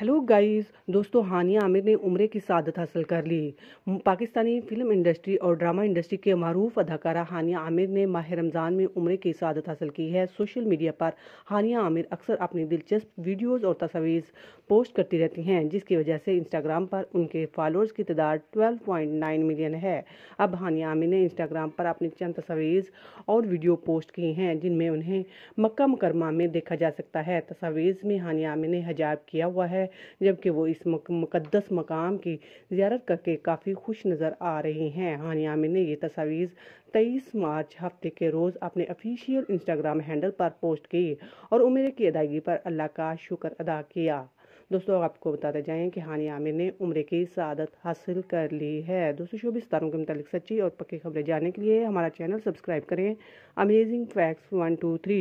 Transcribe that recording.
hello guys दोस्तों हानिया आमिर ने उम्र की सादत हासिल कर ली पाकिस्तानी फिल्म इंडस्ट्री और ड्रामा इंडस्ट्री के मरूफ अदाकारा हानिया आमिर ने माह रमज़ान में उम्र की सादत हासिल की है सोशल मीडिया पर हानिया आमिर अक्सर अपनी दिलचस्प वीडियोस और तस्वीर पोस्ट करती रहती हैं जिसकी वजह से इंस्टाग्राम पर उनके फॉलोअर्स की तादाद ट्वेल्व मिलियन है अब हानिया आमिर ने इंस्टाग्राम पर अपनी चंद तस्वीर और वीडियो पोस्ट की हैं जिनमें उन्हें मक्का मुकरमा में देखा जा सकता है तस्वीर में हानिया आमिर ने हजाब किया हुआ है है जबकि वो इस मुकदस मकाम की जियारत करके काफ़ी खुश नज़र आ रही हैं हानि आमिर ने ये तस्वीर तेईस मार्च हफ्ते के रोज़ अपने ऑफिशियल इंस्टाग्राम हैंडल पर पोस्ट की और उम्र की अदायगी पर अल्लाह का शुक्र अदा किया दोस्तों आपको बताते जाएं कि हानि आमिर ने उम्र की सदत हासिल कर ली है दोस्तों शोबी सितारों के मुतालिक सच्ची और पक्की खबरें जानने के लिए हमारा चैनल सब्सक्राइब करें amazing facts one two three